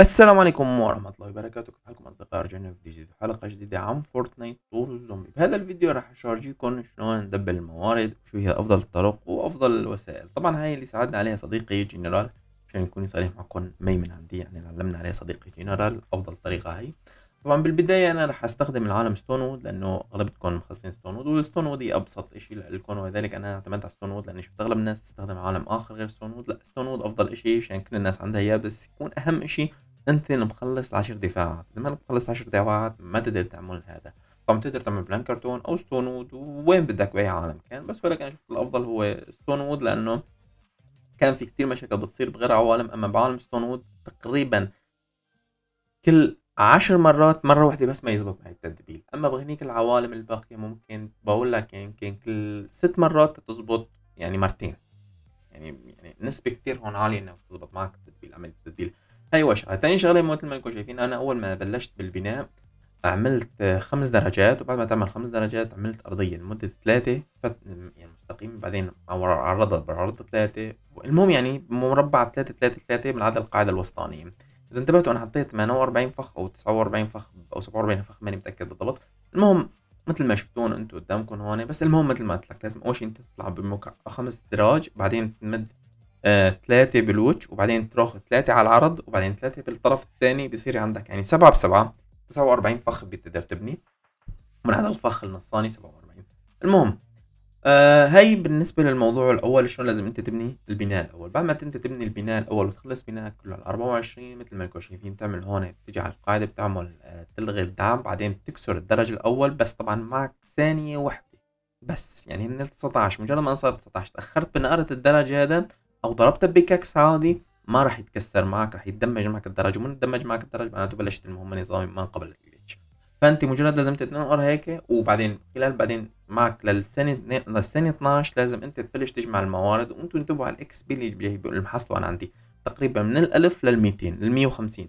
السلام عليكم ورحمة الله وبركاته كيف حالكم أصدقائي رجعنا في فيديو جديد حلقة جديدة عن فورتنايت طور الزومبي بهذا الفيديو راح أشارجيكم شلون ندبل الموارد وشو هي أفضل الطرق وأفضل الوسائل طبعا هاي اللي ساعدنا عليها صديقي جنرال عشان يكون صريح معكم ميمن عندي يعني علمنا عليها صديقي جنرال أفضل طريقة هاي طبعا بالبداية أنا راح أستخدم العالم ستون وود لأنه أغلبكم مخلصين ستون وود والستون وود هي أبسط إشي لكم ولذلك أنا اعتمدت على ستون وود لأني شفت أغلب الناس تستخدم عالم آخر غير ستون وود لا ستون وود أفضل إشي عشان كل الناس عندها إياه بس يكون أهم إشي انت اللي مخلص 10 دفاعات زمانك مخلص 10 دفاعات ما تقدر تعمل هذا طبعا تقدر تعمل بلان كرتون او ستون وود وين بدك باي عالم كان بس ولكن انا شفت الافضل هو ستون وود لانه كان في كتير مشاكل بتصير بغير عوالم اما بعالم ستون وود تقريبا كل عشر مرات مرة واحدة بس ما يزبط معي التدبيل أما بهنيك العوالم الباقية ممكن بقول لك يمكن كل ست مرات تزبط يعني مرتين يعني يعني نسبة كتير هون عالية إنه تزبط معك هاي أيوة، شغله تاني شغله مثل ما انكم شايفين انا اول ما بلشت بالبناء عملت خمس درجات وبعد ما تعمل خمس درجات عملت أرضية لمدة ثلاثة فت... يعني مستقيم بعدين عرضة بالعرضة ثلاثة المهم يعني مربع ثلاثة ثلاثة ثلاثة من عدد القاعدة الوسطانية إذا انتبهتوا أنا حطيت 48 فخ أو 49 فخ أو 47 فخ ماني متأكد بالضبط المهم مثل ما شفتون انتم قدامكم هون بس المهم مثل ما قلت لك لازم اول شيء انت تطلع بموقع خمس دراج بعدين تمد آه، بالوتش وبعدين تروح ثلاثة على العرض وبعدين ثلاثة بالطرف الثاني بصير عندك يعني سبعة بسبعة تسعة 49 فخ بتقدر تبني من هذا الفخ النصاني 47 المهم آه هي بالنسبة للموضوع الأول شلون لازم أنت تبني البناء الأول بعد ما أنت تبني البناء الأول وتخلص بناء كله على 24 مثل ما انكم شايفين يعني تعمل هون بتيجي على القاعدة بتعمل آه تلغي الدعم بعدين بتكسر الدرج الأول بس طبعا معك ثانية واحدة بس يعني من 19 مجرد ما صار 19 تأخرت بنقرة الدرج هذا او ضربتها بكاكس عادي ما راح يتكسر معك راح يتدمج معك الدرج ومن تدمج معك الدرج معناته بلشت المهمه نظامي ما قبل الجلتش فانت مجرد لازم تتنقر هيك وبعدين خلال بعدين معك للسنه للسنه 12 لازم انت تبلش تجمع الموارد وانتم انتبهوا على الاكس بي اللي محصله انا عندي تقريبا من ال1000 لل200 لل 200 لل 150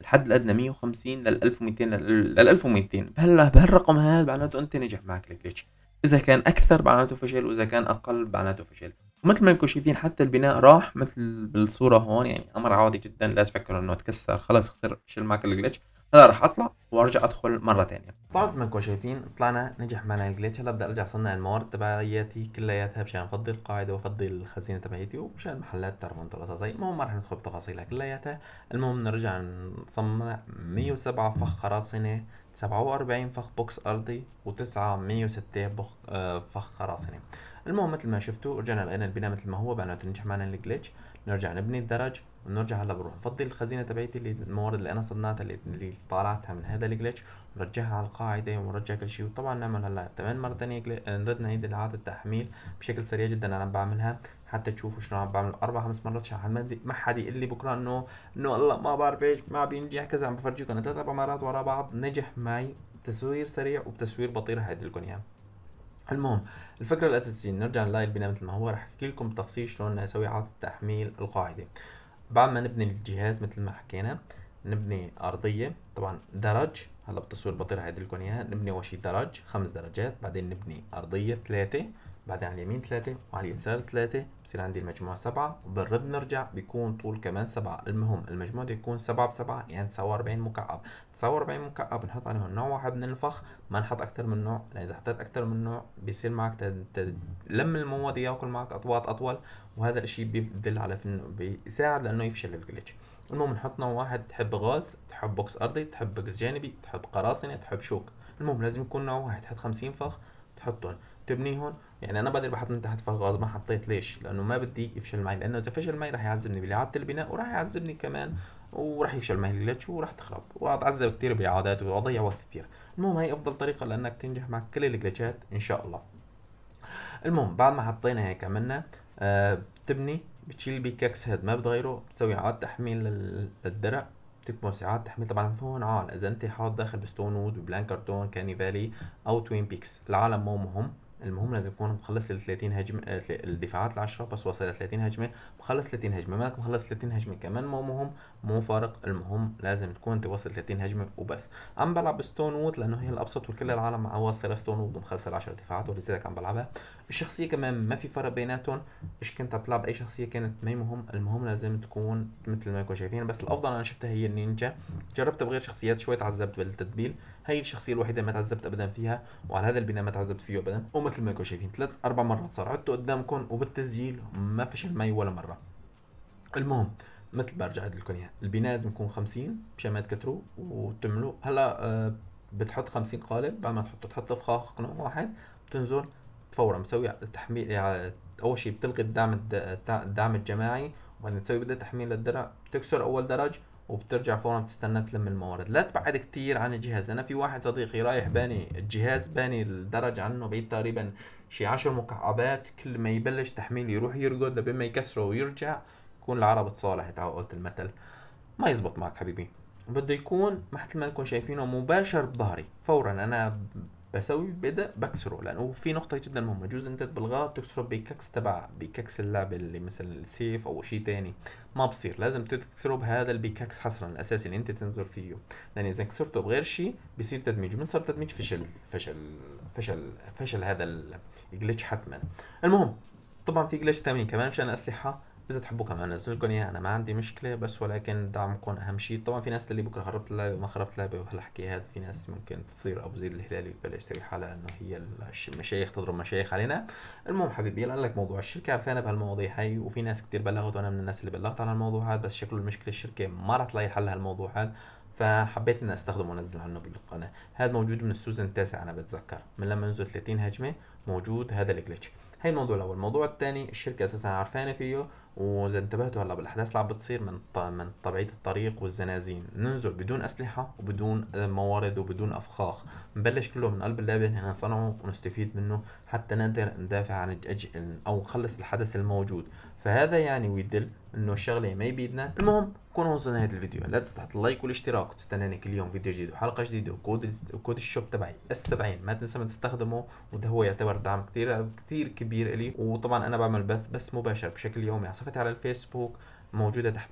الحد الادنى 150 لل 1200 لل 1200 بهالرقم هذا معناته انت نجح معك الجلتش اذا كان اكثر معناته فشل واذا كان اقل معناته فشل ومثل ما انكم شايفين حتى البناء راح مثل بالصوره هون يعني امر عادي جدا لا تفكروا انه تكسر خلص خسر شل معك الجلتش هلا راح اطلع وارجع ادخل مره ثانيه طبعا مثل ما انكم شايفين طلعنا نجح معنا الجلتش هلا بدي ارجع صنع الموارد تبعياتي كلياتها مشان افضي القاعده وافضي الخزينه تبعيتي ومشان محلات ترمنت انتم زي المهم ما راح ندخل بتفاصيلها كلياتها المهم نرجع نصنع 107 فخ خراصنه سبعة وأربعين فخ بوكس أرضي وتسعة مية وستة آه، فخ خراصنة المهم مثل ما شفتوا رجعنا لقينا البناء مثل ما هو معناته تنجح معنا الجلتش نرجع نبني الدرج ونرجع هلا بنروح نفضي الخزينه تبعيتي اللي الموارد اللي انا صنعتها اللي, طالعتها من هذا الجلتش ونرجعها على القاعده ونرجع كل شيء وطبعا نعمل هلا كمان مره ثانيه نرد نعيد اعاده التحميل بشكل سريع جدا انا بعملها حتى تشوفوا شنو عم بعمل اربع خمس مرات عشان ما حد يقول لي بكره انه انه الله ما بعرف ايش ما بينجح كذا عم بفرجيكم ثلاث اربع مرات ورا بعض نجح معي تصوير سريع وبتصوير بطير هيدي لكم اياه يعني. المهم الفكرة الأساسية نرجع نلاقي البناء مثل ما هو رح أحكي لكم بتفصيل شلون أسوي إعادة تحميل القاعدة بعد ما نبني الجهاز مثل ما حكينا نبني أرضية طبعا درج هلا بالتصوير البطيء رح لكم إياها نبني أول شي درج خمس درجات بعدين نبني أرضية ثلاثة بعدين على اليمين ثلاثة وعلى اليسار ثلاثة بصير عندي المجموع سبعة وبنرد نرجع بيكون طول كمان سبعة المهم المجموع بده يكون سبعة بسبعة يعني واربعين مكعب واربعين مكعب بنحط عليهم نوع واحد من الفخ ما نحط أكثر من نوع لأن إذا حطيت أكثر من نوع بيصير معك تلم المواد ياكل معك أطوات أطول وهذا الشيء بيدل على فن... بيساعد لأنه يفشل الجلتش المهم نحط نوع واحد تحب غاز تحب بوكس أرضي تحب بوكس جانبي تحب قراصنة تحب شوك المهم لازم يكون نوع واحد تحط خمسين فخ تحطهم تبنيهم يعني انا بدل بحط من تحت فغاز ما حطيت ليش لانه ما بدي يفشل معي لانه اذا فشل معي راح يعذبني بالاعاده البناء وراح يعذبني كمان وراح يفشل معي الليتش وراح تخرب واتعذب كثير باعادات واضيع وقت كثير المهم هي افضل طريقه لانك تنجح مع كل الجلتشات ان شاء الله المهم بعد ما حطينا هيك عملنا آه بتبني بتشيل بككس هيد ما بتغيره بتسوي اعاده تحميل للدرع بتكبس اعاده تحميل طبعا هون عال اذا انت حاط داخل بستون وود بلانكرتون كاني كانيفالي او توين بيكس العالم مو مهم المهم لازم تكون مخلص ال 30 هجمه آه، الدفاعات ال 10 بس واصل ل 30 هجمه مخلص 30 هجمه مالك مخلص 30 هجمه كمان مو مهم مو فارق المهم لازم تكون انت واصل 30 هجمه وبس عم بلعب ستون وود لانه هي الابسط وكل العالم واصله ستون وود ال 10 دفاعات ولذلك عم بلعبها الشخصيه كمان ما في فرق بيناتهم ايش كنت بتلعب اي شخصيه كانت ما مهم المهم لازم تكون مثل ما انكم شايفين بس الافضل انا شفتها هي النينجا جربت بغير شخصيات شوي تعذبت بالتدبيل هي الشخصيه الوحيده ما تعذبت ابدا فيها وعلى هذا البناء ما تعذبت فيه ابدا ومثل ما انكم شايفين ثلاث اربع مرات صار عدته قدامكم وبالتسجيل ما فشل معي ولا مره المهم مثل برجع عد لكم اياها البناء لازم يكون 50 مشان ما تكتروا وتملوا هلا أه بتحط 50 قالب بعد ما تحطه تحط فخاخ قانون واحد بتنزل فورا مسوي تحميل يعني اول شيء بتلغي الدعم الدعم الجماعي وبعدين تسوي بدها تحميل للدرع بتكسر اول درج وبترجع فورا بتستنى تلم الموارد لا تبعد كتير عن الجهاز انا في واحد صديقي رايح باني الجهاز باني الدرج عنه بعيد تقريبا شي عشر مكعبات كل ما يبلش تحميل يروح يرقد لبين ما يكسره ويرجع يكون العرب تصالحت على قولة المثل ما يزبط معك حبيبي بده يكون مثل ما انكم شايفينه مباشر بظهري فورا انا بسوي بدا بكسره لانه في نقطه جدا مهمه جوز انت بالغلط تكسره بككس تبع بككس اللعبه اللي مثلا السيف او شيء تاني ما بصير لازم تكسره بهذا البيكاكس حصرا الاساسي اللي انت تنزل فيه لان اذا كسرته بغير شيء بصير تدميج من صار تدميج فشل فشل فشل فشل هذا الجلتش حتما المهم طبعا في جلتش ثاني كمان مشان الاسلحه اذا تحبوا كمان انزل لكم اياها انا ما عندي مشكله بس ولكن دعمكم اهم شيء طبعا في ناس اللي بكره خربت اللعبه ما خربت اللعبه وهالحكي هذا في ناس ممكن تصير ابو زيد الهلالي وتبلش تريح حالها انه هي المشايخ تضرب مشايخ علينا المهم حبيبي قال لك موضوع الشركه عرفانه بهالمواضيع هي وفي ناس كثير بلغت وانا من الناس اللي بلغت على الموضوع هذا بس شكله المشكله الشركه ما رح تلاقي حل هالموضوع هذا فحبيت اني استخدمه وانزل عنه بالقناه هذا موجود من السوزن التاسع انا بتذكر من لما نزل 30 هجمه موجود هذا الجلتش هي الموضوع الاول الموضوع الثاني الشركه اساسا عرفانه فيه واذا انتبهتوا هلا بالاحداث اللي عم بتصير من من طبيعه الطريق والزنازين ننزل بدون اسلحه وبدون موارد وبدون افخاخ نبلش كله من قلب اللعبه هنا نصنعه ونستفيد منه حتى نقدر ندافع عن او نخلص الحدث الموجود فهذا يعني ويدل انه الشغله ما بيدنا المهم كون وصلنا لهذا الفيديو لا تنسى تحط اللايك والاشتراك وتستناني كل يوم فيديو جديد وحلقه جديده وكود كود الشوب تبعي السبعين ما تنسى ما تستخدمه وده هو يعتبر دعم كتير كتير كبير لي وطبعا انا بعمل بث بس مباشر بشكل يومي على صفحتي على الفيسبوك موجودة تحت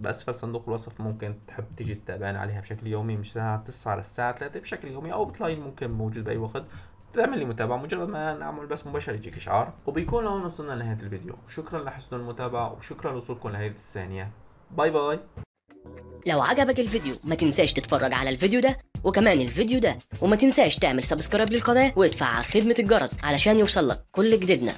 بأسفل صندوق الوصف ممكن تحب تيجي تتابعنا عليها بشكل يومي من الساعة 9 للساعة 3 بشكل يومي أو بتلاقي ممكن موجود بأي وقت تعمل لي متابعة مجرد ما نعمل بس مباشر يجيك إشعار وبيكون هون وصلنا لنهاية الفيديو شكرا لحسن المتابعة وشكرا لوصولكم لهذه الثانية باي باي لو عجبك الفيديو ما تنساش تتفرج على الفيديو ده وكمان الفيديو ده وما تنساش تعمل سبسكرايب للقناة وادفع على خدمة الجرس علشان يوصلك كل جديدنا